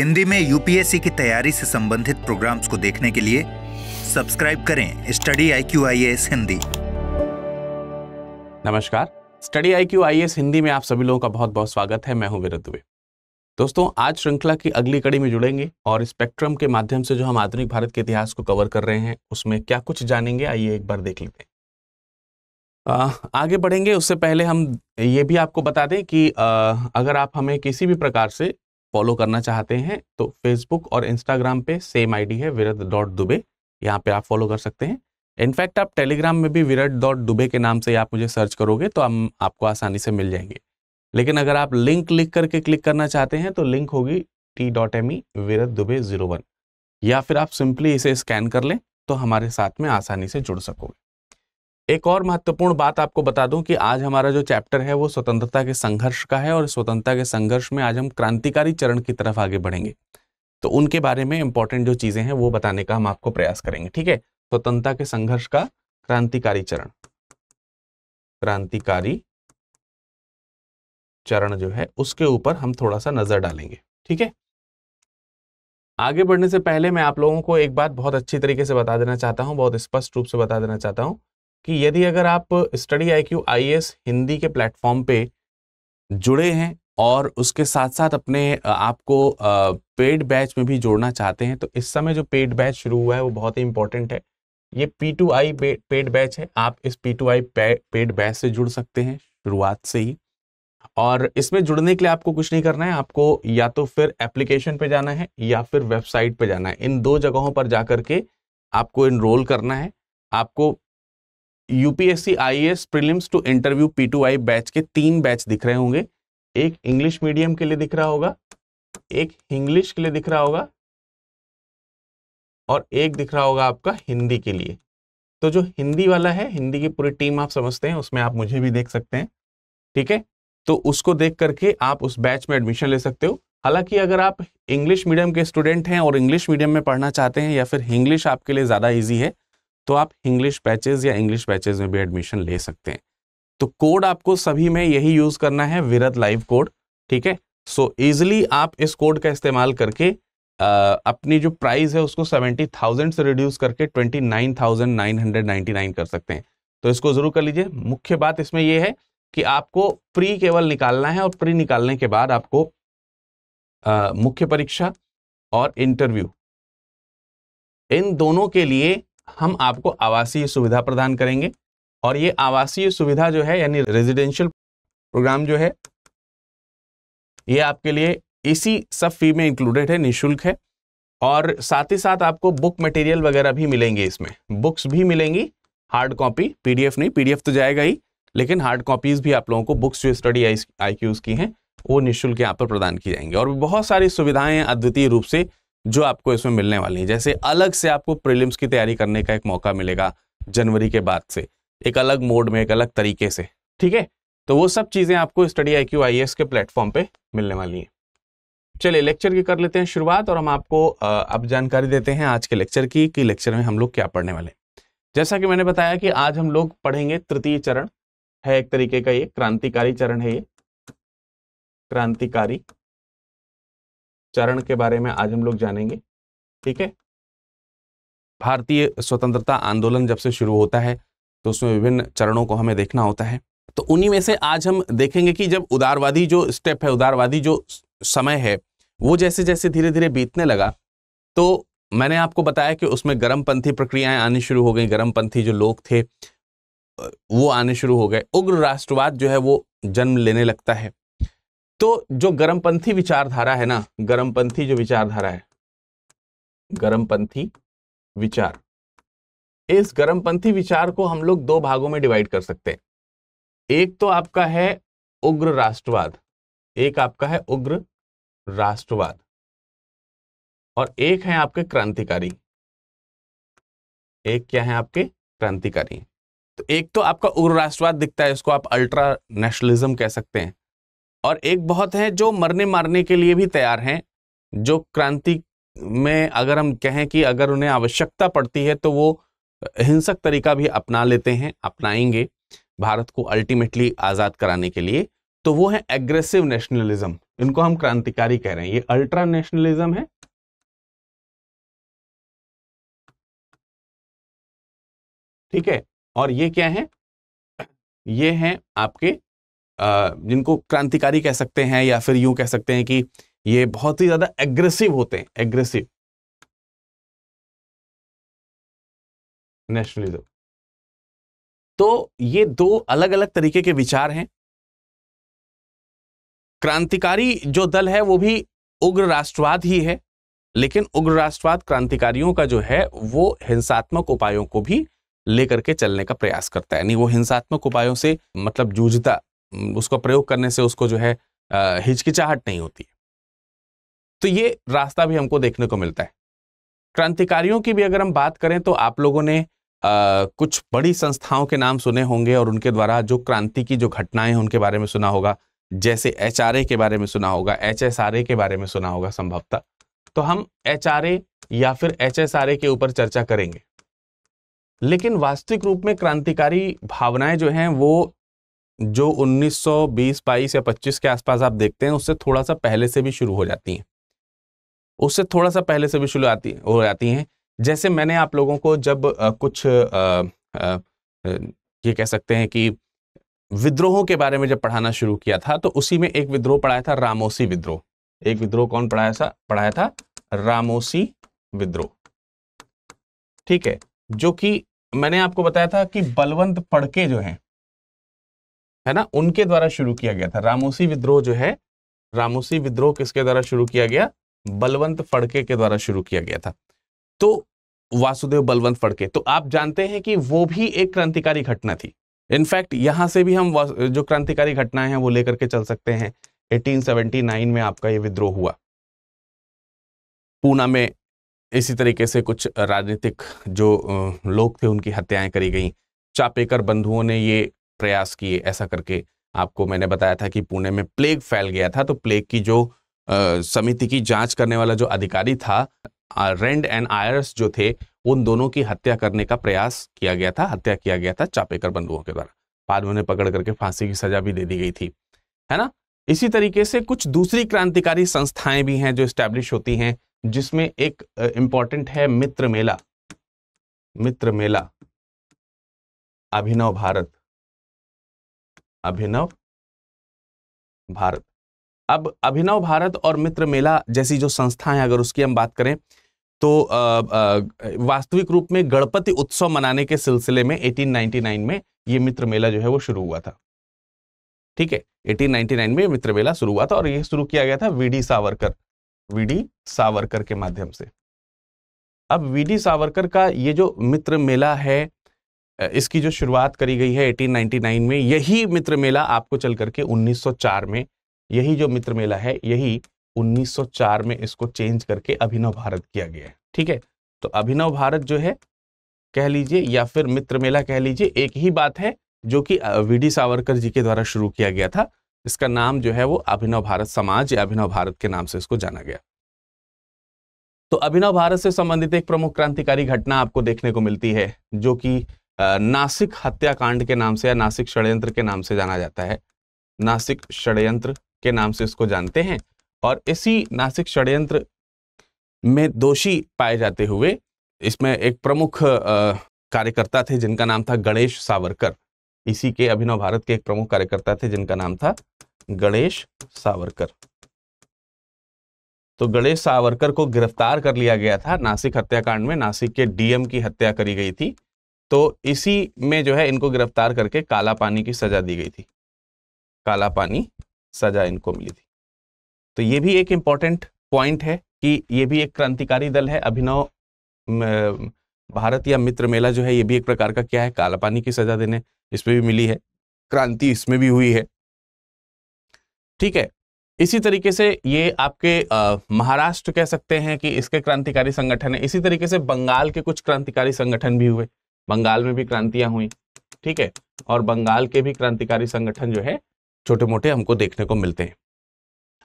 हिंदी में यूपीएससी की तैयारी से संबंधित प्रोग्राम्स को देखने के लिए सब्सक्राइब करें study I Q I S Hindi नमस्कार study I Q I S Hindi में आप सभी लोगों का बहुत बहुत स्वागत है मैं हूं विरत दुबे दोस्तों आज श्रृंखला की अगली कड़ी में जुड़ेंगे और स्पेक्ट्रम के माध्यम से जो हम आधुनिक भारत के इतिहास को कवर कर रहे हैं उसमें क्या कुछ जानेंगे आइए एक बार देख लेते हैं आगे बढ़ेंगे उससे पहले हम ये भी आपको बता दें कि अगर आप हमें किसी भी प्रकार से फॉलो करना चाहते हैं तो फेसबुक और इंस्टाग्राम पे सेम आईडी है विरत डॉट दुबे यहाँ पे आप फॉलो कर सकते हैं इनफैक्ट आप टेलीग्राम में भी विरत डॉट दुबे के नाम से आप मुझे सर्च करोगे तो हम आपको आसानी से मिल जाएंगे लेकिन अगर आप लिंक लिख करके क्लिक करना चाहते हैं तो लिंक होगी टी डॉट एम ई विरत दुबे जीरो वन या फिर आप सिंपली इसे स्कैन कर लें तो हमारे साथ में आसानी से जुड़ सकोगे एक और महत्वपूर्ण बात आपको बता दूं कि आज हमारा जो चैप्टर है वो स्वतंत्रता के संघर्ष का है और स्वतंत्रता के संघर्ष में आज हम क्रांतिकारी चरण की तरफ आगे बढ़ेंगे तो उनके बारे में इंपॉर्टेंट जो चीजें हैं वो बताने का हम आपको प्रयास करेंगे ठीक है स्वतंत्रता के संघर्ष का क्रांतिकारी चरण क्रांतिकारी चरण जो है उसके ऊपर हम थोड़ा सा नजर डालेंगे ठीक है आगे बढ़ने से पहले मैं आप लोगों को एक बात बहुत अच्छी तरीके से बता देना चाहता हूं बहुत स्पष्ट रूप से बता देना चाहता हूं कि यदि अगर आप study I Q I S Hindi के प्लेटफॉर्म पे जुड़े हैं और उसके साथ साथ अपने आपको पेड बैच में भी जोड़ना चाहते हैं तो इस समय जो पेड बैच शुरू हुआ है वो बहुत ही इंपॉर्टेंट है ये P two I paid batch है आप इस P two I paid batch से जुड़ सकते हैं शुरुआत से ही और इसमें जुड़ने के लिए आपको कुछ नहीं करना है आपको या तो फिर एप्लीकेशन पे जाना है या फिर वेबसाइट पे जाना है इन दो जगहों पर जा के आपको इनरोल करना है आपको UPSC IAS prelims to interview P two I batch के तीन बैच दिख रहे होंगे एक इंग्लिश मीडियम के लिए दिख रहा होगा एक इंग्लिश के लिए दिख रहा होगा और एक दिख रहा होगा आपका हिंदी के लिए तो जो हिंदी वाला है हिंदी की पूरी टीम आप समझते हैं उसमें आप मुझे भी देख सकते हैं ठीक है तो उसको देख करके आप उस बैच में एडमिशन ले सकते हो हालांकि अगर आप इंग्लिश मीडियम के स्टूडेंट हैं और इंग्लिश मीडियम में पढ़ना चाहते हैं या फिर इंग्लिश आपके लिए ज़्यादा ईजी है तो आप इंग्लिश बैचेज या इंग्लिश बैचेज में भी एडमिशन ले सकते हैं तो कोड आपको सभी में यही यूज करना है विरत लाइव कोड ठीक है सो so इजिली आप इस कोड का इस्तेमाल करके आ, अपनी जो प्राइस है उसको सेवेंटी थाउजेंड से रिड्यूस करके twenty nine thousand nine hundred ninety nine कर सकते हैं तो इसको जरूर कर लीजिए मुख्य बात इसमें यह है कि आपको प्री केवल निकालना है और प्री निकालने के बाद आपको आ, मुख्य परीक्षा और इंटरव्यू इन दोनों के लिए हम आपको आवासीय सुविधा प्रदान करेंगे और ये आवासीय सुविधा जो है यानी रेजिडेंशियल प्रोग्राम जो है ये आपके लिए इसी सब फी में इंक्लूडेड है निःशुल्क है और साथ ही साथ आपको बुक मटेरियल वगैरह भी मिलेंगे इसमें बुक्स भी मिलेंगी हार्ड कॉपी पीडीएफ नहीं पीडीएफ तो जाएगा ही लेकिन हार्ड कॉपीज़ भी आप लोगों को बुक्स जो स्टडी आई की हैं वो निःशुल्क यहाँ पर प्रदान की जाएंगी और बहुत सारी सुविधाएं अद्वितीय रूप से जो आपको इसमें मिलने वाली है जैसे अलग से आपको प्रीलिम्स की तैयारी करने का एक मौका मिलेगा जनवरी के बाद से एक अलग मोड में एक अलग तरीके से ठीक है तो वो सब चीज़ें आपको study I Q I S के प्लेटफॉर्म पे मिलने वाली हैं चलिए लेक्चर की कर लेते हैं शुरुआत और हम आपको अब जानकारी देते हैं आज के लेक्चर की कि लेक्चर में हम लोग क्या पढ़ने वाले जैसा कि मैंने बताया कि आज हम लोग पढ़ेंगे तृतीय चरण है एक तरीके का ये क्रांतिकारी चरण है ये क्रांतिकारी चरण के बारे में आज हम लोग जानेंगे ठीक है भारतीय स्वतंत्रता आंदोलन जब से शुरू होता है तो उसमें विभिन्न चरणों को हमें देखना होता है तो उन्हीं में से आज हम देखेंगे कि जब उदारवादी जो स्टेप है उदारवादी जो समय है वो जैसे जैसे धीरे धीरे बीतने लगा तो मैंने आपको बताया कि उसमें गर्मपंथी प्रक्रियाएं आनी शुरू हो गई गर्मपंथी जो लोग थे वो आने शुरू हो गए उग्र राष्ट्रवाद जो है वो जन्म लेने लगता है तो जो गर्मपंथी विचारधारा है ना गर्मपंथी जो विचारधारा है गर्मपंथी विचार इस गर्मपंथी विचार को हम लोग दो भागों में डिवाइड कर सकते हैं एक तो आपका है उग्र राष्ट्रवाद एक आपका है उग्र राष्ट्रवाद और एक है आपके क्रांतिकारी एक क्या है आपके क्रांतिकारी तो एक तो आपका उग्र राष्ट्रवाद दिखता है इसको आप अल्ट्रा नेशनलिज्म कह सकते हैं और एक बहुत है जो मरने मारने के लिए भी तैयार हैं जो क्रांति में अगर हम कहें कि अगर उन्हें आवश्यकता पड़ती है तो वो हिंसक तरीका भी अपना लेते हैं अपनाएंगे भारत को अल्टीमेटली आज़ाद कराने के लिए तो वो है एग्रेसिव नेशनलिज्म इनको हम क्रांतिकारी कह रहे हैं ये अल्ट्रा नेशनलिज्म है ठीक है और ये क्या है ये है आपके जिनको क्रांतिकारी कह सकते हैं या फिर यूं कह सकते हैं कि ये बहुत ही ज़्यादा एग्रेसिव होते हैं एग्रेसिव नेशनलिज्म तो ये दो अलग अलग तरीके के विचार हैं क्रांतिकारी जो दल है वो भी उग्र राष्ट्रवाद ही है लेकिन उग्र राष्ट्रवाद क्रांतिकारियों का जो है वो हिंसात्मक उपायों को भी लेकर के चलने का प्रयास करता है यानी वो हिंसात्मक उपायों से मतलब जूझता उसका प्रयोग करने से उसको जो है हिचकिचाहट नहीं होती है तो ये रास्ता भी हमको देखने को मिलता है क्रांतिकारियों की भी अगर हम बात करें तो आप लोगों ने आ, कुछ बड़ी संस्थाओं के नाम सुने होंगे और उनके द्वारा जो क्रांति की जो घटनाएं हैं उनके बारे में सुना होगा जैसे एच के बारे में सुना होगा एच के बारे में सुना होगा संभवतः तो हम एच या फिर एच के ऊपर चर्चा करेंगे लेकिन वास्तविक रूप में क्रांतिकारी भावनाएं जो हैं वो जो 1920 22 या 25 के आसपास आप देखते हैं उससे थोड़ा सा पहले से भी शुरू हो जाती हैं उससे थोड़ा सा पहले से भी शुरू आती हो जाती हैं जैसे मैंने आप लोगों को जब आ, कुछ आ, आ, ये कह सकते हैं कि विद्रोहों के बारे में जब पढ़ाना शुरू किया था तो उसी में एक विद्रोह पढ़ाया था रामोसी विद्रोह एक विद्रोह कौन पढ़ाया था पढ़ाया था रामोसी विद्रोह ठीक है जो कि मैंने आपको बताया था कि बलवंत पड़के जो हैं है ना उनके द्वारा शुरू किया गया था रामोसी विद्रोह जो है रामोसी विद्रोह किसके द्वारा शुरू किया गया बलवंत फड़के के द्वारा शुरू किया गया था तो वासुदेव बलवंत फड़के तो आप जानते हैं कि वो भी एक क्रांतिकारी घटना थी इनफैक्ट यहाँ से भी हम जो क्रांतिकारी घटनाएं हैं वो लेकर के चल सकते हैं 1879 में आपका ये विद्रोह हुआ पूना में इसी तरीके से कुछ राजनीतिक जो लोग थे उनकी हत्याएं करी गई चापेकर बंधुओं ने ये प्रयास किए ऐसा करके आपको मैंने बताया था कि पुणे में प्लेग फैल गया था तो प्लेग की जो समिति की जांच करने वाला जो अधिकारी था रेंड एंड आयर्स जो थे उन दोनों की हत्या करने का प्रयास किया गया था हत्या किया गया था चापेकर बंधुओं के द्वारा बाद में उन्हें पकड़ करके फांसी की सजा भी दे दी गई थी है ना इसी तरीके से कुछ दूसरी क्रांतिकारी संस्थाएं भी हैं जो स्टैब्लिश होती हैं जिसमें एक इंपॉर्टेंट है मित्र मेला मित्र मेला अभिनव भारत अभिनव भारत अब अभिनव भारत और मित्र मेला जैसी जो संस्थाएं अगर उसकी हम बात करें तो वास्तविक रूप में गणपति उत्सव मनाने के सिलसिले में 1899 में ये मित्र मेला जो है वो शुरू हुआ था ठीक है 1899 में मित्र मेला शुरू हुआ था और ये शुरू किया गया था वीडी सावरकर वीडी सावरकर के माध्यम से अब वीडी सावरकर का ये जो मित्र मेला है इसकी जो शुरुआत करी गई है 1899 में यही मित्र मेला आपको चल करके 1904 में यही जो मित्र मेला है यही 1904 में इसको चेंज करके अभिनव भारत किया गया है ठीक है तो अभिनव भारत जो है कह लीजिए या फिर मित्र मेला कह लीजिए एक ही बात है जो कि वी डी सावरकर जी के द्वारा शुरू किया गया था इसका नाम जो है वो अभिनव भारत समाज या अभिनव भारत के नाम से इसको जाना गया तो अभिनव भारत से संबंधित एक प्रमुख क्रांतिकारी घटना आपको देखने को मिलती है जो कि नासिक हत्याकांड के नाम से या नासिक षडयंत्र के नाम से जाना जाता है नासिक षडयंत्र के नाम से इसको जानते हैं और इसी नासिक षडयंत्र में दोषी पाए जाते हुए इसमें एक प्रमुख कार्यकर्ता थे जिनका नाम था गणेश सावरकर इसी के अभिनव भारत के एक प्रमुख कार्यकर्ता थे जिनका नाम था गणेश सावरकर तो गणेश सावरकर को गिरफ्तार कर लिया गया था नासिक हत्याकांड में नासिक के डीएम की हत्या करी गई थी तो इसी में जो है इनको गिरफ्तार करके काला पानी की सजा दी गई थी काला पानी सजा इनको मिली थी तो ये भी एक इम्पॉर्टेंट पॉइंट है कि ये भी एक क्रांतिकारी दल है अभिनव भारत या मित्र मेला जो है ये भी एक प्रकार का क्या है काला पानी की सजा देने इसमें भी मिली है क्रांति इसमें भी हुई है ठीक है इसी तरीके से ये आपके महाराष्ट्र कह सकते हैं कि इसके क्रांतिकारी संगठन है इसी तरीके से बंगाल के कुछ क्रांतिकारी संगठन भी हुए बंगाल में भी क्रांतियां हुई ठीक है और बंगाल के भी क्रांतिकारी संगठन जो है छोटे मोटे हमको देखने को मिलते हैं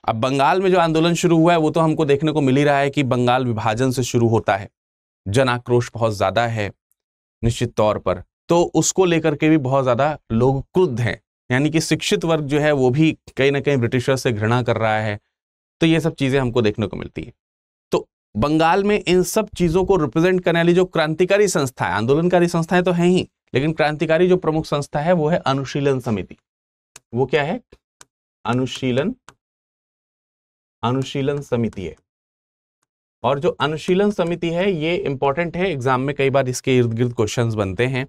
अब बंगाल में जो आंदोलन शुरू हुआ है वो तो हमको देखने को मिल ही रहा है कि बंगाल विभाजन से शुरू होता है जन आक्रोश बहुत ज्यादा है निश्चित तौर पर तो उसको लेकर के भी बहुत ज्यादा लोग क्रुद्ध हैं यानी कि शिक्षित वर्ग जो है वो भी कहीं ना कहीं ब्रिटिशर से घृणा कर रहा है तो ये सब चीजें हमको देखने को मिलती है बंगाल में इन सब चीज़ों को रिप्रेजेंट करने वाली जो क्रांतिकारी संस्था है आंदोलनकारी संस्थाएं तो है ही लेकिन क्रांतिकारी जो प्रमुख संस्था है वो है अनुशीलन समिति वो क्या है अनुशीलन अनुशीलन समिति है और जो अनुशीलन समिति है ये इंपॉर्टेंट है एग्जाम में कई बार इसके इर्द गिर्द क्वेश्चन बनते हैं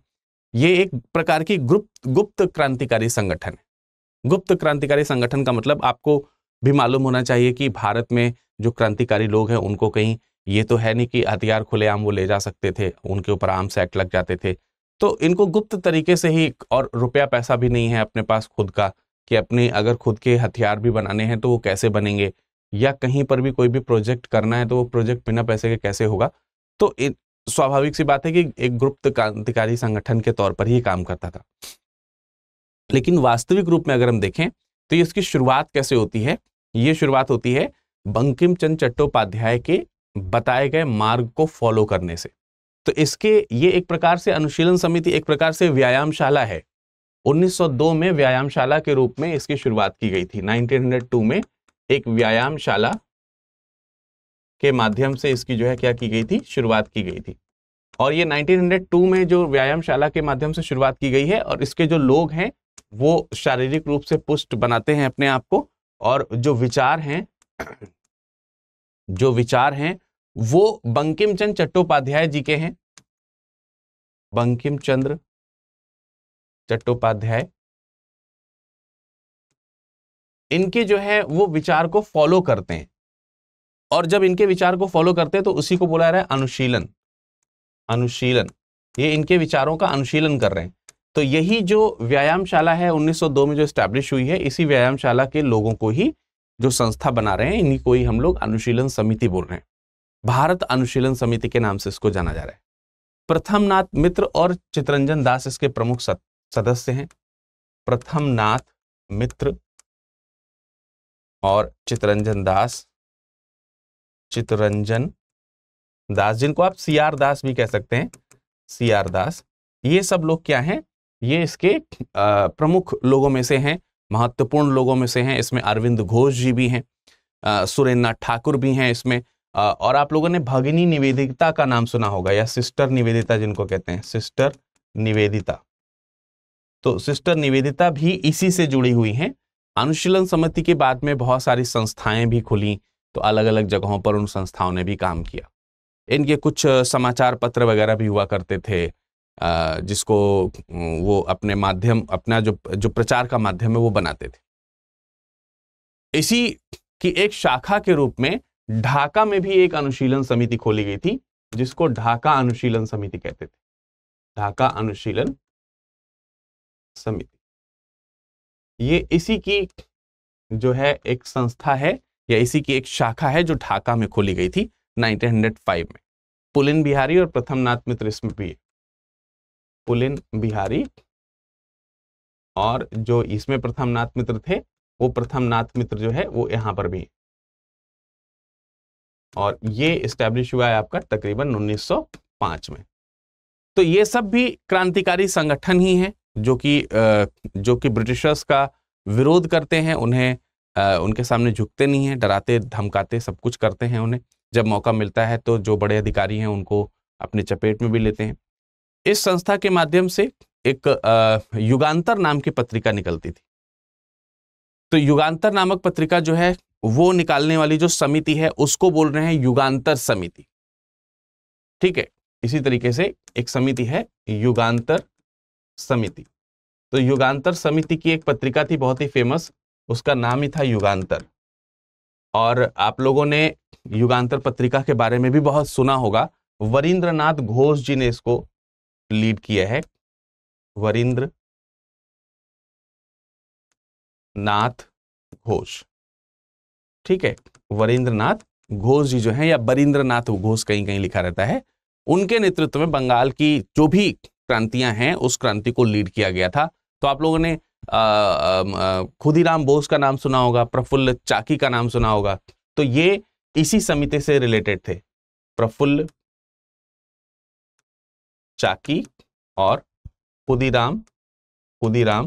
ये एक प्रकार की ग्रुप गुप्त क्रांतिकारी संगठन है गुप्त क्रांतिकारी संगठन का मतलब आपको भी मालूम होना चाहिए कि भारत में जो क्रांतिकारी लोग हैं उनको कहीं ये तो है नहीं कि हथियार खुलेआम वो ले जा सकते थे उनके ऊपर आर्म्स एक्ट लग जाते थे तो इनको गुप्त तरीके से ही और रुपया पैसा भी नहीं है अपने पास खुद का कि अपने अगर खुद के हथियार भी बनाने हैं तो वो कैसे बनेंगे या कहीं पर भी कोई भी प्रोजेक्ट करना है तो वो प्रोजेक्ट बिना पैसे के कैसे होगा तो स्वाभाविक सी बात है कि एक गुप्त क्रांतिकारी संगठन के तौर पर ही काम करता था लेकिन वास्तविक रूप में अगर हम देखें तो इसकी शुरुआत कैसे होती है ये शुरुआत होती है बंकिम चंद चट्टोपाध्याय के बताए गए मार्ग को फॉलो करने से तो इसके ये एक प्रकार से अनुशीलन समिति एक प्रकार से व्यायामशाला है 1902 में व्यायामशाला के रूप में इसकी शुरुआत की गई थी 1902 में एक व्यायामशाला के माध्यम से इसकी जो है क्या की गई थी शुरुआत की गई थी और ये 1902 में जो व्यायामशाला के माध्यम से शुरुआत की गई है और इसके जो लोग हैं वो शारीरिक रूप से पुष्ट बनाते हैं अपने आप को और जो विचार हैं जो विचार हैं वो बंकिम चंद चट्टोपाध्याय जी के हैं बंकिम चंद्र चट्टोपाध्याय इनके जो है वो विचार को फॉलो करते हैं और जब इनके विचार को फॉलो करते हैं तो उसी को बोला रहा है अनुशीलन अनुशीलन ये इनके विचारों का अनुशीलन कर रहे हैं तो यही जो व्यायामशाला है 1902 में जो स्टैब्लिश हुई है इसी व्यायामशाला के लोगों को ही जो संस्था बना रहे हैं इन्हीं को ही हम लोग अनुशीलन समिति बोल रहे हैं भारत अनुशीलन समिति के नाम से इसको जाना जा रहा है प्रथम नाथ मित्र और चितरंजन दास इसके प्रमुख सदस्य हैं नाथ मित्र और चितरंजन दास चितरंजन दास जिनको आप सी आर दास भी कह सकते हैं सी आर दास ये सब लोग क्या हैं ये इसके प्रमुख लोगों में से हैं महत्वपूर्ण लोगों में से हैं इसमें अरविंद घोष जी भी हैं सुरेंद्र ठाकुर भी हैं इसमें आ, और आप लोगों ने भगिनी निवेदिता का नाम सुना होगा या सिस्टर निवेदिता जिनको कहते हैं सिस्टर निवेदिता तो सिस्टर निवेदिता भी इसी से जुड़ी हुई हैं अनुशीलन समिति के बाद में बहुत सारी संस्थाएं भी खुली तो अलग अलग जगहों पर उन संस्थाओं ने भी काम किया इनके कुछ समाचार पत्र वगैरह भी हुआ करते थे जिसको वो अपने माध्यम अपना जो जो प्रचार का माध्यम है वो बनाते थे इसी की एक शाखा के रूप में ढाका में भी एक अनुशीलन समिति खोली गई थी जिसको ढाका अनुशीलन समिति कहते थे ढाका अनुशीलन समिति ये इसी की जो है एक संस्था है या इसी की एक शाखा है जो ढाका में खोली गई थी 1905 में पुलिन बिहारी और प्रथम नाथ मित्र इसमें भी है पुलिन बिहारी और जो इसमें प्रथम नाथ मित्र थे वो प्रथम नाथ मित्र जो है वो यहां पर भी और ये स्टैब्लिश हुआ है आपका तकरीबन 1905 में तो ये सब भी क्रांतिकारी संगठन ही हैं जो कि जो कि ब्रिटिशर्स का विरोध करते हैं उन्हें उनके सामने झुकते नहीं हैं डराते धमकाते सब कुछ करते हैं उन्हें जब मौका मिलता है तो जो बड़े अधिकारी हैं उनको अपने चपेट में भी लेते हैं इस संस्था के माध्यम से एक युगांतर नाम की पत्रिका निकलती थी तो युगांतर नामक पत्रिका जो है वो निकालने वाली जो समिति है उसको बोल रहे हैं युगांतर समिति ठीक है इसी तरीके से एक समिति है युगांतर समिति तो युगांतर समिति की एक पत्रिका थी बहुत ही फेमस उसका नाम ही था युगांतर और आप लोगों ने युगांतर पत्रिका के बारे में भी बहुत सुना होगा वरिंद्रनाथ घोष जी ने इसको लीड किया है वरिंद्र नाथ घोष ठीक है वरिंद्र नाथ घोष जी जो है या वरिंद्र नाथ घोष कहीं कहीं लिखा रहता है उनके नेतृत्व में बंगाल की जो भी क्रांतियां हैं उस क्रांति को लीड किया गया था तो आप लोगों ने खुदीराम बोस का नाम सुना होगा प्रफुल्ल चाकी का नाम सुना होगा तो ये इसी समिति से रिलेटेड थे प्रफुल्ल चाकी और खुदीराम खुदीराम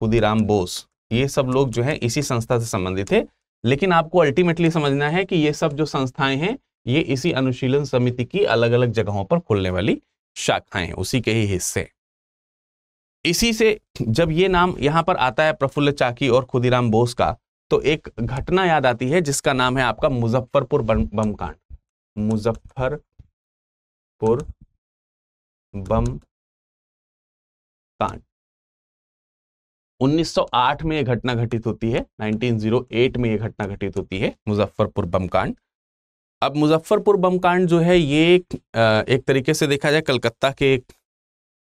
खुदीराम बोस ये सब लोग जो है इसी संस्था से संबंधित थे लेकिन आपको अल्टीमेटली समझना है कि ये सब जो संस्थाएं हैं ये इसी अनुशीलन समिति की अलग अलग जगहों पर खुलने वाली शाखाएं हैं उसी के ही हिस्से इसी से जब ये नाम यहां पर आता है प्रफुल्ल चाकी और खुदीराम बोस का तो एक घटना याद आती है जिसका नाम है आपका मुजफ्फरपुर बम कांड मुजफ्फरपुर बम कांड 1908 में यह घटना घटित होती है 1908 में यह घटना घटित होती है मुजफ्फरपुर बम कांड अब मुजफ्फरपुर बम कांड जो है ये एक तरीके से देखा जाए कलकत्ता के एक,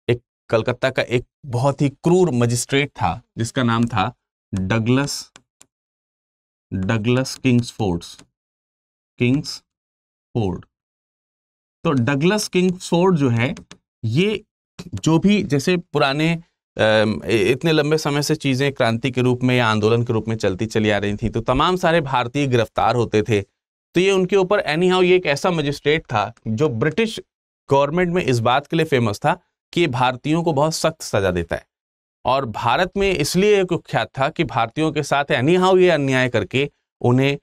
एक कलकत्ता का एक बहुत ही क्रूर मजिस्ट्रेट था जिसका नाम था Douglas Douglas Kingsfords Kingsford तो डगलस किंग्स फोर्ड जो है ये जो भी जैसे पुराने इतने लंबे समय से चीज़ें क्रांति के रूप में या आंदोलन के रूप में चलती चली आ रही थी तो तमाम सारे भारतीय गिरफ्तार होते थे तो ये उनके ऊपर एनी हाउ ये एक ऐसा मजिस्ट्रेट था जो ब्रिटिश गवर्नमेंट में इस बात के लिए फेमस था कि भारतीयों को बहुत सख्त सजा देता है और भारत में इसलिए कुख्यात था कि भारतीयों के साथ एनी हाउ ये अन्याय करके उन्हें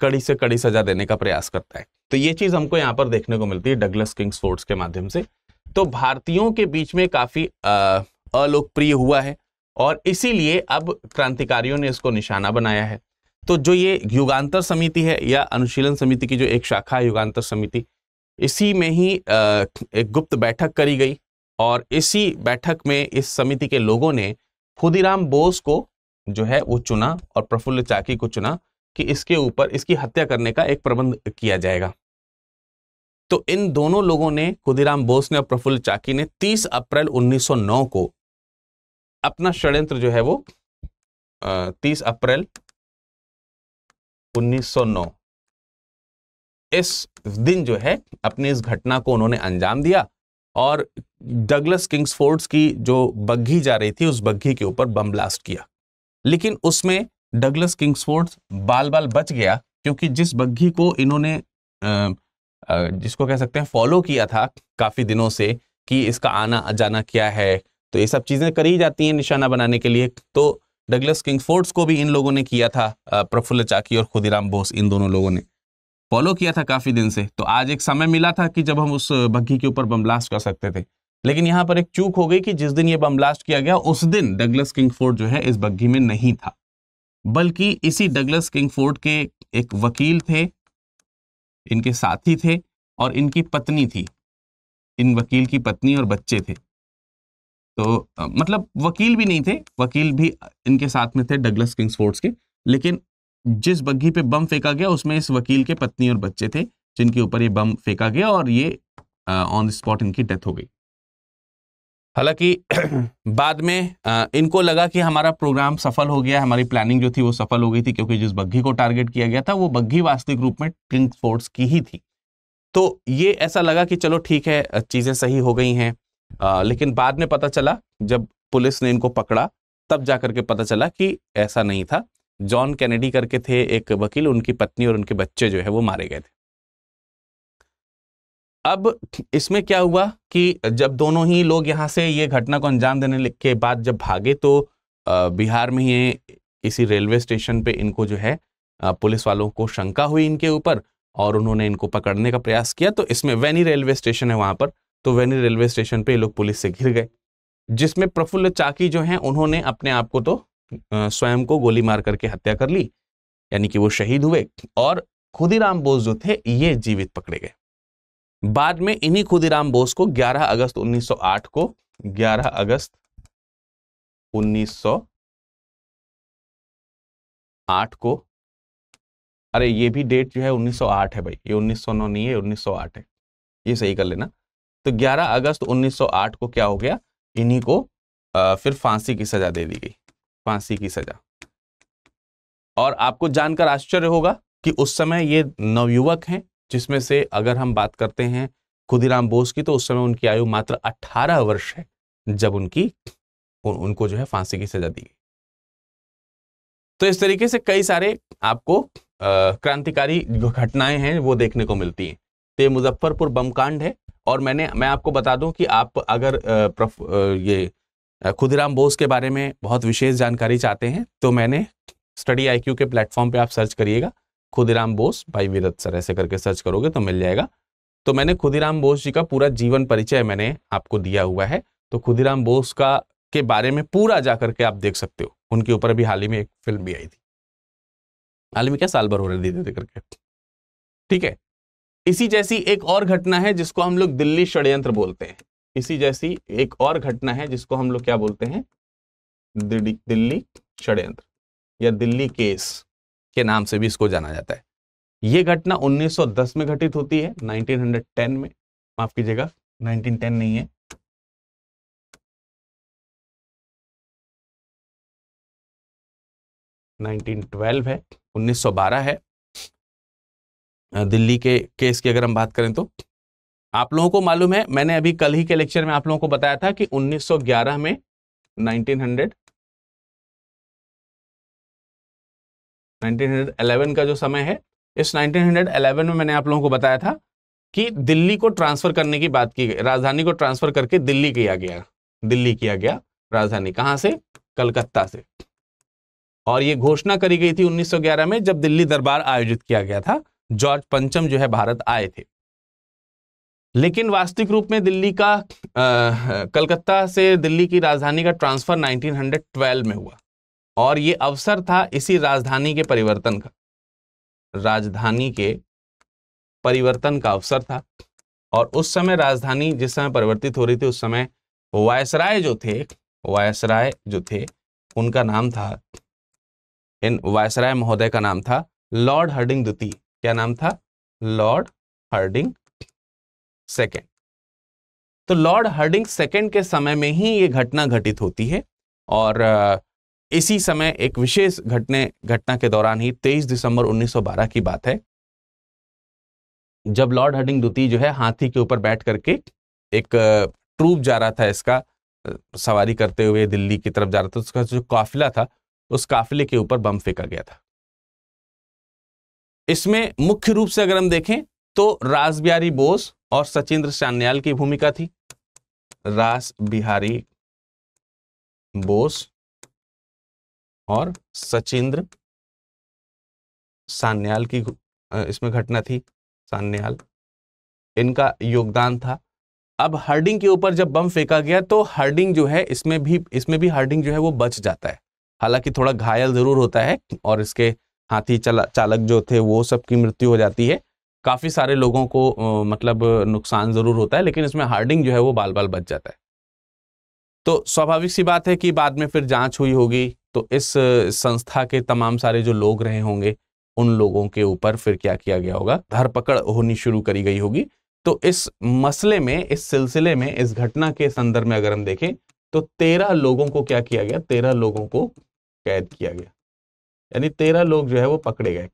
कड़ी से कड़ी सजा देने का प्रयास करता है तो ये चीज़ हमको यहाँ पर देखने को मिलती है डगलस किंग्स फोर्ट्स के माध्यम से तो भारतीयों के बीच में काफ़ी अलोकप्रिय हुआ है और इसीलिए अब क्रांतिकारियों ने इसको निशाना बनाया है तो जो ये युगांतर समिति है या अनुशीलन समिति की जो एक शाखा है युगांतर समिति इसी में ही एक गुप्त बैठक करी गई और इसी बैठक में इस समिति के लोगों ने खुदीराम बोस को जो है वो चुना और प्रफुल्ल चाकी को चुना कि इसके ऊपर इसकी हत्या करने का एक प्रबंध किया जाएगा तो इन दोनों लोगों ने खुदीराम बोस ने और प्रफुल्ल चाकी ने 30 अप्रैल 1909 को अपना षड्यंत्र जो है वो तीस अप्रैल 1909 इस दिन जो है अपनी इस घटना को उन्होंने अंजाम दिया और डगलस किंग्सफोर्ड्स की जो बग्घी जा रही थी उस बग्घी के ऊपर बम ब्लास्ट किया लेकिन उसमें डगलस किंग्सफोर्ड्स बाल बाल बच गया क्योंकि जिस बग्घी को इन्होंने जिसको कह सकते हैं फॉलो किया था काफ़ी दिनों से कि इसका आना जाना क्या है तो ये सब चीज़ें करी जाती हैं निशाना बनाने के लिए तो डगलस किंगफोर्ड्स को भी इन लोगों ने किया था प्रफुल्ल चाकी और खुदीराम बोस इन दोनों लोगों ने फॉलो किया था काफ़ी दिन से तो आज एक समय मिला था कि जब हम उस बग्घी के ऊपर बम ब्लास्ट कर सकते थे लेकिन यहाँ पर एक चूक हो गई कि जिस दिन ये बम ब्लास्ट किया गया उस दिन डगलस किंगफोर्ड जो है इस बग्घी में नहीं था बल्कि इसी डगलस किंगफोर्ड के एक वकील थे इनके साथी थे और इनकी पत्नी थी इन वकील की पत्नी और बच्चे थे तो मतलब वकील भी नहीं थे वकील भी इनके साथ में थे डगलस फोर्ट्स के लेकिन जिस बग्घी पे बम फेंका गया उसमें इस वकील के पत्नी और बच्चे थे जिनके ऊपर ये बम फेंका गया और ये ऑन द स्पॉट इनकी डेथ हो गई हालांकि बाद में इनको लगा कि हमारा प्रोग्राम सफल हो गया हमारी प्लानिंग जो थी वो सफल हो गई थी क्योंकि जिस बग्घी को टारगेट किया गया था वो बग्घी वास्तविक रूप में टिंक फोर्स की ही थी तो ये ऐसा लगा कि चलो ठीक है चीज़ें सही हो गई हैं लेकिन बाद में पता चला जब पुलिस ने इनको पकड़ा तब जा करके पता चला कि ऐसा नहीं था जॉन कैनेडी करके थे एक वकील उनकी पत्नी और उनके बच्चे जो है वो मारे गए थे अब इसमें क्या हुआ कि जब दोनों ही लोग यहाँ से ये घटना को अंजाम देने के बाद जब भागे तो बिहार में ये इसी रेलवे स्टेशन पे इनको जो है पुलिस वालों को शंका हुई इनके ऊपर और उन्होंने इनको पकड़ने का प्रयास किया तो इसमें वैनी रेलवे स्टेशन है वहाँ पर तो वैनी रेलवे स्टेशन पर लोग पुलिस से घिर गए जिसमें प्रफुल्ल चाकी जो हैं उन्होंने अपने आप को तो स्वयं को गोली मार करके हत्या कर ली यानी कि वो शहीद हुए और खुदीराम बोस जो थे ये जीवित पकड़े गए बाद में इन्हीं खुदीराम बोस को 11 अगस्त 1908 को 11 अगस्त 1908 को अरे ये भी डेट जो है 1908 है भाई ये 1909 नहीं है 1908 है ये सही कर लेना तो 11 अगस्त 1908 को क्या हो गया इन्हीं को फिर फांसी की सजा दे दी गई फांसी की सजा और आपको जानकर आश्चर्य होगा कि उस समय ये नवयुवक हैं जिसमें से अगर हम बात करते हैं खुदीराम बोस की तो उस समय उनकी आयु मात्र 18 वर्ष है जब उनकी उन, उनको जो है फांसी की सजा दी गई तो इस तरीके से कई सारे आपको आ, क्रांतिकारी घटनाएं हैं वो देखने को मिलती हैं तो ये मुजफ्फरपुर बम कांड है और मैंने मैं आपको बता दूं कि आप अगर आ, प्रफ, आ, ये खुदीराम बोस के बारे में बहुत विशेष जानकारी चाहते हैं तो मैंने स्टडी आईक्यू के प्लेटफॉर्म पे आप सर्च करिएगा खुदीराम बोस भाई वीरत सर ऐसे करके सर्च करोगे तो मिल जाएगा तो मैंने खुदीराम बोस जी का पूरा जीवन परिचय मैंने आपको दिया हुआ है तो खुदीराम बोस का के बारे में पूरा जा करके आप देख सकते हो उनके ऊपर अभी हाल ही में एक फिल्म भी आई थी हाल ही में क्या साल भर हो रहे धीरे धीरे करके ठीक है इसी जैसी एक और घटना है जिसको हम लोग दिल्ली षड्यंत्र बोलते हैं इसी जैसी एक और घटना है जिसको हम लोग क्या बोलते हैं दिल्ली षड्यंत्र या दिल्ली केस के नाम से भी इसको जाना जाता है ये घटना 1910 में घटित होती है 1910 में माफ कीजिएगा 1910 नहीं है नाइनटीन ट्वेल्व है 1912 है दिल्ली के केस की अगर हम बात करें तो आप लोगों को मालूम है मैंने अभी कल ही के लेक्चर में आप लोगों को बताया था कि 1911 में 1911 का जो समय है इस 1911 में मैंने आप लोगों को बताया था कि दिल्ली को ट्रांसफर करने की बात की गई राजधानी को ट्रांसफर करके दिल्ली किया गया दिल्ली किया गया राजधानी कहाँ से कलकत्ता से और ये घोषणा करी गई थी 1911 में जब दिल्ली दरबार आयोजित किया गया था जॉर्ज पंचम जो है भारत आए थे लेकिन वास्तविक रूप में दिल्ली का आ, कलकत्ता से दिल्ली की राजधानी का ट्रांसफर 1912 में हुआ और ये अवसर था इसी राजधानी के परिवर्तन का राजधानी के परिवर्तन का अवसर था और उस समय राजधानी जिस समय परिवर्तित हो रही थी उस समय वायसराय जो थे वायसराय जो थे उनका नाम था इन वायसराय महोदय का नाम था लॉर्ड हर्डिंग द्वितीय क्या नाम था लॉर्ड हर्डिंग सेकेंड तो लॉर्ड हर्डिंग सेकेंड के समय में ही ये घटना घटित होती है और इसी समय एक विशेष घटने घटना के दौरान ही 23 दिसंबर 1912 की बात है जब लॉर्ड हडिंग द्वितीय जो है हाथी के ऊपर बैठ करके एक ट्रूप जा रहा था इसका सवारी करते हुए दिल्ली की तरफ जा रहा था उसका जो काफिला था उस काफिले के ऊपर बम फेंका गया था इसमें मुख्य रूप से अगर हम देखें तो राज बिहारी बोस और सचिंद्र चान्याल की भूमिका थी रास बिहारी बोस और सचिंद्र सान्याल की इसमें घटना थी सान्याल इनका योगदान था अब हर्डिंग के ऊपर जब बम फेंका गया तो हर्डिंग जो है इसमें भी इसमें भी हार्डिंग जो है वो बच जाता है हालांकि थोड़ा घायल जरूर होता है और इसके हाथी चला चालक जो थे वो सबकी मृत्यु हो जाती है काफ़ी सारे लोगों को आ, मतलब नुकसान ज़रूर होता है लेकिन इसमें हार्डिंग जो है वो बाल बाल बच जाता है तो स्वाभाविक सी बात है कि बाद में फिर जांच हुई होगी तो इस संस्था के तमाम सारे जो लोग रहे होंगे उन लोगों के ऊपर फिर क्या किया गया होगा धरपकड़ होनी शुरू करी गई होगी तो इस मसले में इस सिलसिले में इस घटना के संदर्भ में अगर हम देखें तो तेरह लोगों को क्या किया गया तेरह लोगों को कैद किया गया यानी तेरह लोग जो है वो पकड़े गए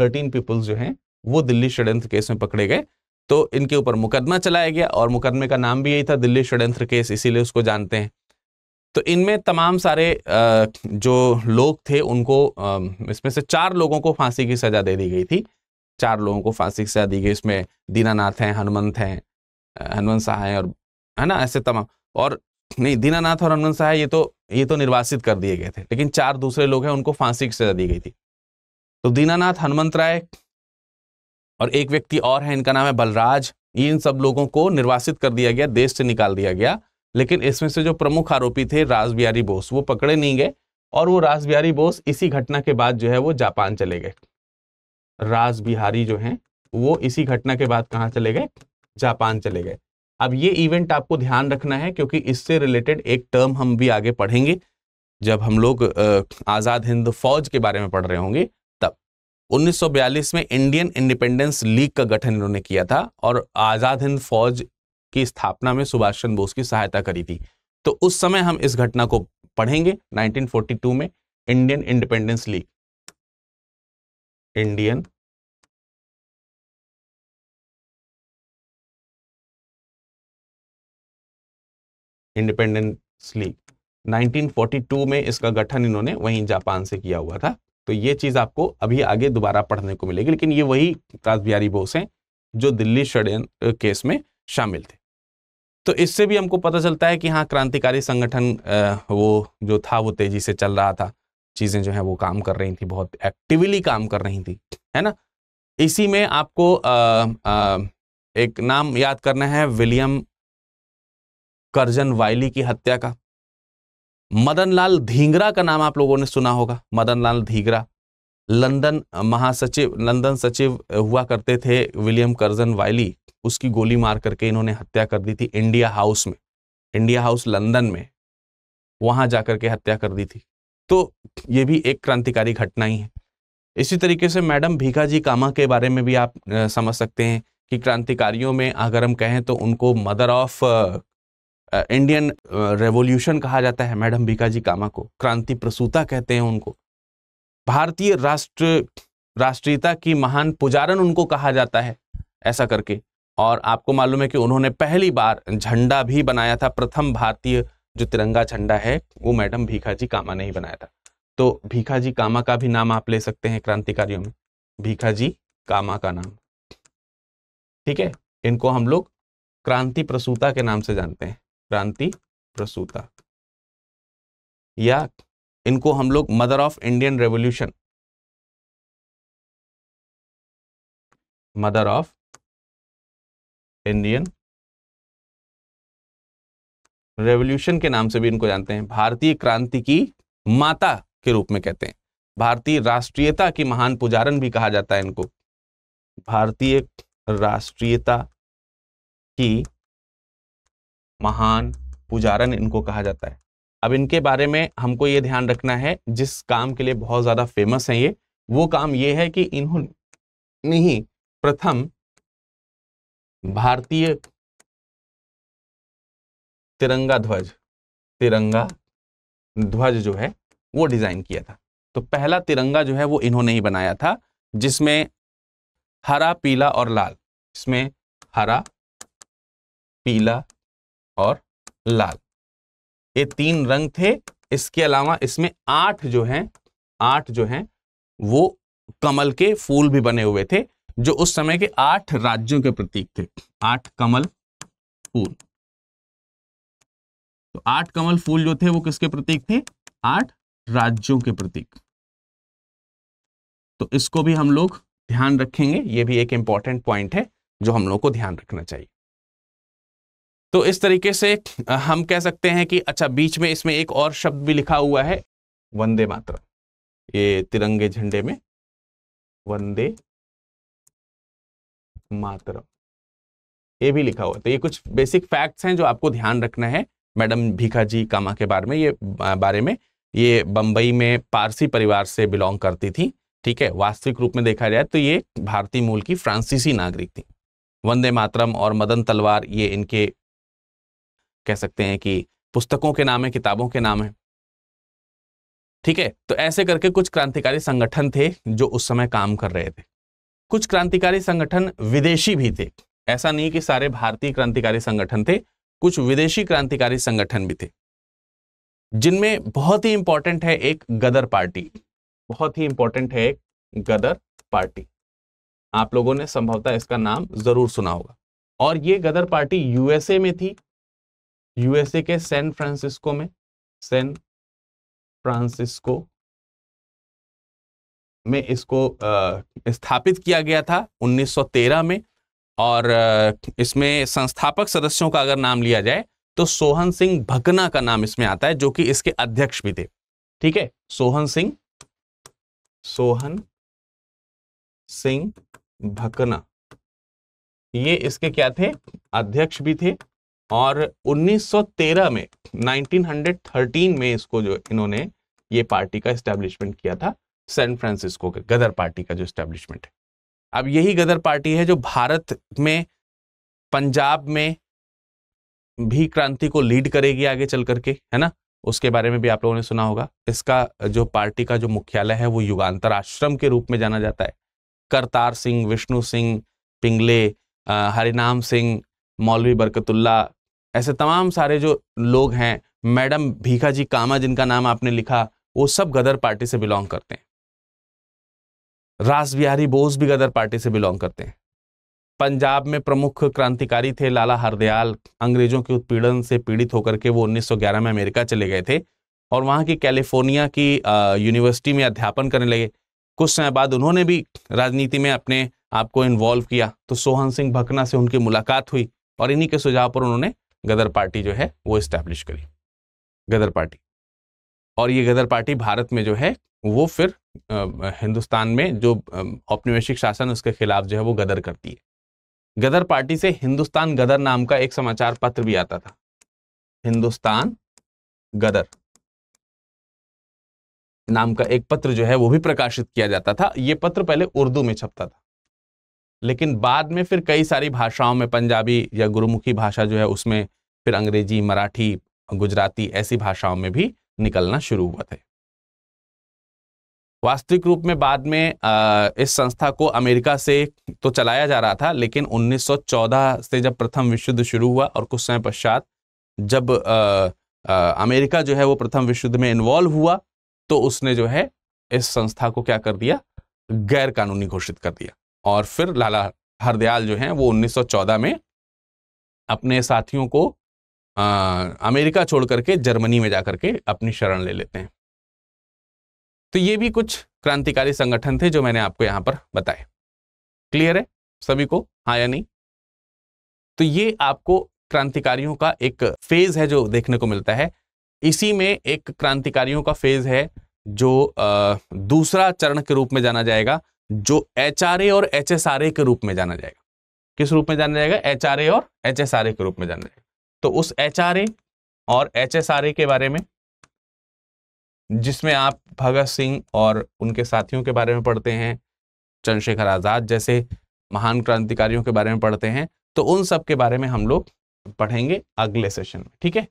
थर्टीन पीपल्स जो हैं वो दिल्ली षड्यंत्र केस में पकड़े गए तो इनके ऊपर मुकदमा चलाया गया और मुकदमे का नाम भी यही था दिल्ली षड्यंत्र केस इसीलिए उसको जानते हैं तो इनमें तमाम सारे जो लोग थे उनको इसमें से चार लोगों को फांसी की सज़ा दे दी गई थी चार लोगों को फांसी की सज़ा दी गई इसमें दीनानाथ हैं हनुमंत हैं हनुमंत शाह हैं और है ना ऐसे तमाम और नहीं दीनानाथ और हनुमंत शाह ये तो ये तो निर्वासित कर दिए गए थे लेकिन चार दूसरे लोग हैं उनको फांसी की सज़ा दी गई थी तो दीनानाथ हनुमंत राय और एक व्यक्ति और है इनका नाम है बलराज इन सब लोगों को निर्वासित कर दिया गया देश से निकाल दिया गया लेकिन इसमें से जो प्रमुख आरोपी थे राजबिहारी बोस वो पकड़े नहीं गए और वो राजबिहारी बोस इसी घटना के बाद जो है वो जापान चले गए राजबिहारी जो हैं वो इसी घटना के बाद कहाँ चले गए जापान चले गए अब ये इवेंट आपको ध्यान रखना है क्योंकि इससे रिलेटेड एक टर्म हम भी आगे पढ़ेंगे जब हम लोग आज़ाद हिंद फौज के बारे में पढ़ रहे होंगे तब 1942 में इंडियन इंडिपेंडेंस लीग का गठन इन्होंने किया था और आज़ाद हिंद फौज की स्थापना में सुभाष चंद्र बोस की सहायता करी थी तो उस समय हम इस घटना को पढ़ेंगे 1942 में Indian Independence League Indian Independence League 1942 में इसका गठन इन्होंने वहीं जापान से किया हुआ था तो ये चीज आपको अभी आगे दोबारा पढ़ने को मिलेगी लेकिन ये वही राज बिहारी बोस हैं जो दिल्ली षड्यंत्र केस में शामिल थे तो इससे भी हमको पता चलता है कि हाँ क्रांतिकारी संगठन वो जो था वो तेजी से चल रहा था चीज़ें जो है वो काम कर रही थी बहुत एक्टिवली काम कर रही थी है ना इसी में आपको आ, आ, एक नाम याद करना है विलियम करजन वाइली की हत्या का मदन लाल धींगरा का नाम आप लोगों ने सुना होगा मदन लाल धींगरा लंदन महासचिव लंदन सचिव हुआ करते थे विलियम कर्जन वाइली उसकी गोली मार करके इन्होंने हत्या कर दी थी इंडिया हाउस में इंडिया हाउस लंदन में वहां जाकर के हत्या कर दी थी तो ये भी एक क्रांतिकारी घटना ही है इसी तरीके से मैडम भीखाजी कामा के बारे में भी आप समझ सकते हैं कि क्रांतिकारियों में अगर हम कहें तो उनको मदर ऑफ इंडियन रेवोल्यूशन कहा जाता है मैडम भीखाजी कामा को क्रांति प्रसूता कहते हैं उनको भारतीय राष्ट्र राष्ट्रीयता की महान पुजारण उनको कहा जाता है ऐसा करके और आपको मालूम है कि उन्होंने पहली बार झंडा भी बनाया था प्रथम भारतीय जो तिरंगा झंडा है वो मैडम भीखाजी कामा ने ही बनाया था तो भीखाजी कामा का भी नाम आप ले सकते हैं क्रांतिकारियों में भीखाजी कामा का नाम ठीक है इनको हम लोग क्रांति प्रसूता के नाम से जानते हैं क्रांति प्रसूता या इनको हम लोग mother of Indian revolution mother of Indian revolution के नाम से भी इनको जानते हैं भारतीय क्रांति की माता के रूप में कहते हैं भारतीय राष्ट्रीयता की महान पुजारण भी कहा जाता है इनको भारतीय राष्ट्रीयता की महान पुजारण इनको कहा जाता है अब इनके बारे में हमको ये ध्यान रखना है जिस काम के लिए बहुत ज़्यादा फेमस है ये वो काम ये है कि इन्होंने ही प्रथम भारतीय तिरंगा ध्वज तिरंगा ध्वज जो है वो डिज़ाइन किया था तो पहला तिरंगा जो है वो इन्होंने ही बनाया था जिसमें हरा पीला और लाल इसमें हरा पीला और लाल ये तीन रंग थे इसके अलावा इसमें आठ जो हैं आठ जो हैं वो कमल के फूल भी बने हुए थे जो उस समय के आठ राज्यों के प्रतीक थे आठ कमल फूल तो आठ कमल फूल जो थे वो किसके प्रतीक थे आठ राज्यों के प्रतीक तो इसको भी हम लोग ध्यान रखेंगे ये भी एक इंपॉर्टेंट पॉइंट है जो हम लोग को ध्यान रखना चाहिए तो इस तरीके से हम कह सकते हैं कि अच्छा बीच में इसमें एक और शब्द भी लिखा हुआ है वंदे मातरम ये तिरंगे झंडे में वंदे मातरम ये भी लिखा हुआ तो ये कुछ बेसिक फैक्ट्स हैं जो आपको ध्यान रखना है मैडम भीखा जी कामा के बारे में ये बारे में ये बम्बई में पारसी परिवार से बिलोंग करती थी ठीक है वास्तविक रूप में देखा जाए तो ये भारतीय मूल की फ्रांसीसी नागरिक थी वंदे मातरम और मदन तलवार ये इनके कह सकते हैं कि पुस्तकों के नाम है किताबों के नाम है ठीक है तो ऐसे करके कुछ क्रांतिकारी संगठन थे जो उस समय काम कर रहे थे कुछ क्रांतिकारी संगठन विदेशी भी थे ऐसा नहीं कि सारे भारतीय क्रांतिकारी संगठन थे कुछ विदेशी क्रांतिकारी संगठन भी थे जिनमें बहुत ही इंपॉर्टेंट है एक गदर पार्टी बहुत ही इंपॉर्टेंट है एक गदर पार्टी आप लोगों ने संभवतः इसका नाम जरूर सुना होगा और ये गदर पार्टी यूएसए में थी यूएसए के सैन फ्रांसिस्को में सैन फ्रांसिस्को में इसको स्थापित किया गया था 1913 में और इसमें संस्थापक सदस्यों का अगर नाम लिया जाए तो सोहन सिंह भकना का नाम इसमें आता है जो कि इसके अध्यक्ष भी थे ठीक है सोहन सिंह सोहन सिंह भकना ये इसके क्या थे अध्यक्ष भी थे और 1913 में 1913 में इसको जो इन्होंने ये पार्टी का इस्टेब्लिशमेंट किया था सैन फ्रांसिस्को के गदर पार्टी का जो इस्टेब्लिशमेंट है अब यही गदर पार्टी है जो भारत में पंजाब में भी क्रांति को लीड करेगी आगे चल करके है ना उसके बारे में भी आप लोगों ने सुना होगा इसका जो पार्टी का जो मुख्यालय है वो युगान्तर आश्रम के रूप में जाना जाता है करतार सिंह विष्णु सिंह पिंगले हरिनाम सिंह मौलवी बरकतुल्ला ऐसे तमाम सारे जो लोग हैं मैडम भीखा जी कामा जिनका नाम आपने लिखा वो सब गदर पार्टी से बिलोंग करते हैं रास बिहारी बोस भी गदर पार्टी से बिलोंग करते हैं पंजाब में प्रमुख क्रांतिकारी थे लाला हरदयाल अंग्रेजों के उत्पीड़न से पीड़ित होकर के वो 1911 में अमेरिका चले गए थे और वहाँ की कैलिफोर्निया की यूनिवर्सिटी में अध्यापन करने लगे कुछ समय बाद उन्होंने भी राजनीति में अपने आप को इन्वॉल्व किया तो सोहन सिंह भकना से उनकी मुलाकात हुई और इन्हीं के सुझाव पर उन्होंने गदर पार्टी जो है वो इस्टेब्लिश करी गदर पार्टी और ये गदर पार्टी भारत में जो है वो फिर आ, हिंदुस्तान में जो औपनिवेशिक शासन उसके खिलाफ जो है वो गदर करती है गदर पार्टी से हिंदुस्तान गदर नाम का एक समाचार पत्र भी आता था हिंदुस्तान गदर नाम का एक पत्र जो है वो भी प्रकाशित किया जाता था ये पत्र पहले उर्दू में छपता था लेकिन बाद में फिर कई सारी भाषाओं में पंजाबी या गुरुमुखी भाषा जो है उसमें फिर अंग्रेजी मराठी गुजराती ऐसी भाषाओं में भी निकलना शुरू हुआ थे वास्तविक रूप में बाद में इस संस्था को अमेरिका से तो चलाया जा रहा था लेकिन 1914 से जब प्रथम विश्व युद्ध शुरू हुआ और कुछ समय पश्चात जब आ, आ, अमेरिका जो है वो प्रथम विश्व युद्ध में इन्वॉल्व हुआ तो उसने जो है इस संस्था को क्या कर दिया गैर कानूनी घोषित कर दिया और फिर लाला हरदयाल जो हैं वो 1914 में अपने साथियों को आ, अमेरिका छोड़ करके जर्मनी में जाकर के अपनी शरण ले लेते हैं तो ये भी कुछ क्रांतिकारी संगठन थे जो मैंने आपको यहाँ पर बताए क्लियर है सभी को हाँ या नहीं तो ये आपको क्रांतिकारियों का एक फेज है जो देखने को मिलता है इसी में एक क्रांतिकारियों का फेज है जो आ, दूसरा चरण के रूप में जाना जाएगा जो एच और एच के रूप में जाना जाएगा किस रूप में जाना जाएगा एच और एच के रूप में जाना जाएगा तो उस एच और एच के बारे में जिसमें आप भगत सिंह और उनके साथियों के बारे में पढ़ते हैं चंद्रशेखर आज़ाद जैसे महान क्रांतिकारियों के बारे में पढ़ते हैं तो उन सब के बारे में हम लोग पढ़ेंगे अगले सेशन में ठीक है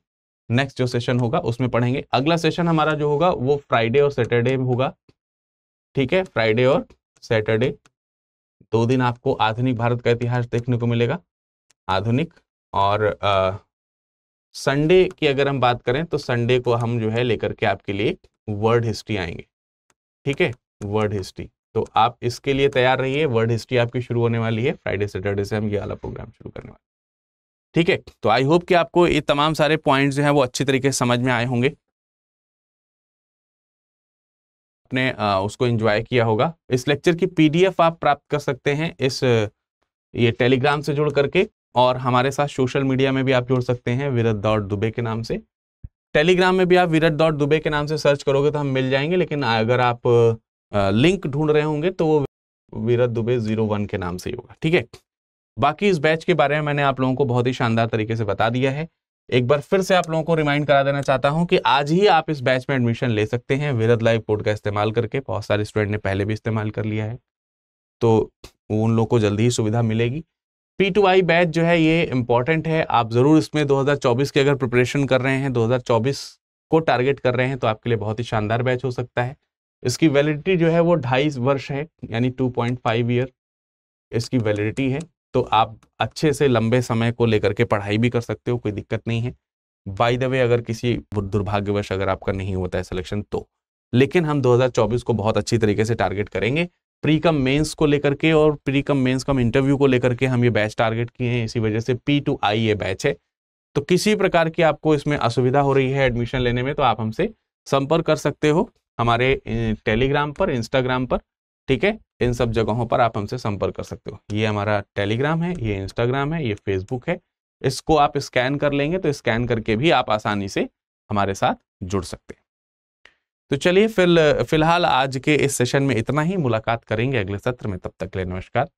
नेक्स्ट जो सेशन होगा उसमें पढ़ेंगे अगला सेशन हमारा जो होगा वो फ्राइडे और सैटरडे में होगा ठीक है फ्राइडे और सैटरडे दो दिन आपको आधुनिक भारत का इतिहास देखने को मिलेगा आधुनिक और संडे की अगर हम बात करें तो संडे को हम जो है लेकर के आपके लिए वर्ल्ड हिस्ट्री आएंगे ठीक है वर्ल्ड हिस्ट्री तो आप इसके लिए तैयार रहिए वर्ल्ड हिस्ट्री आपकी शुरू होने वाली है फ्राइडे सैटरडे से हम ये वाला प्रोग्राम शुरू करने वाले ठीक है तो आई होप कि आपको ये तमाम सारे पॉइंट्स जो हैं वो अच्छी तरीके से समझ में आए होंगे आपने उसको एंजॉय किया होगा इस लेक्चर की पीडीएफ आप प्राप्त कर सकते हैं इस ये टेलीग्राम से जुड़ करके और हमारे साथ सोशल मीडिया में भी आप जुड़ सकते हैं वीरत डॉट दुबे के नाम से टेलीग्राम में भी आप वीरत डॉट दुबे के नाम से सर्च करोगे तो हम मिल जाएंगे लेकिन अगर आप लिंक ढूंढ रहे होंगे तो वो वीरत दुबे जीरो वन के नाम से ही होगा ठीक है बाकी इस बैच के बारे में मैंने आप लोगों को बहुत ही शानदार तरीके से बता दिया है एक बार फिर से आप लोगों को रिमाइंड करा देना चाहता हूं कि आज ही आप इस बैच में एडमिशन ले सकते हैं विरद लाइव कोड का इस्तेमाल करके बहुत सारे स्टूडेंट ने पहले भी इस्तेमाल कर लिया है तो उन लोगों को जल्दी ही सुविधा मिलेगी पी टू आई बैच जो है ये इंपॉर्टेंट है आप ज़रूर इसमें 2024 की अगर प्रिपरेशन कर रहे हैं 2024 को टारगेट कर रहे हैं तो आपके लिए बहुत ही शानदार बैच हो सकता है इसकी वैलिडिटी जो है वो ढाई वर्ष है यानी 2.5 ईयर इसकी वैलिडिटी है तो आप अच्छे से लंबे समय को लेकर के पढ़ाई भी कर सकते हो कोई दिक्कत नहीं है बाई द वे अगर किसी दुर्भाग्यवश अगर आपका नहीं होता है सिलेक्शन तो लेकिन हम 2024 को बहुत अच्छी तरीके से टारगेट करेंगे प्री कम मेंस को लेकर के और pre cum mains cum interview को लेकर के हम ये बैच टारगेट किए हैं इसी वजह से पी टू आई ये बैच है तो किसी प्रकार की आपको इसमें असुविधा हो रही है एडमिशन लेने में तो आप हमसे संपर्क कर सकते हो हमारे टेलीग्राम पर इंस्टाग्राम पर ठीक है इन सब जगहों पर आप हमसे संपर्क कर सकते हो ये हमारा टेलीग्राम है ये इंस्टाग्राम है ये फेसबुक है इसको आप स्कैन कर लेंगे तो स्कैन करके भी आप आसानी से हमारे साथ जुड़ सकते हैं तो चलिए फिल फिलहाल आज के इस सेशन में इतना ही मुलाकात करेंगे अगले सत्र में तब तक ले नमस्कार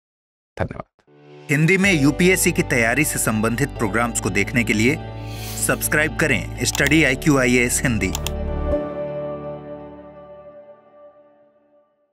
धन्यवाद हिंदी में यूपीएससी की तैयारी से संबंधित प्रोग्राम्स को देखने के लिए सब्सक्राइब करें study I Q I S Hindi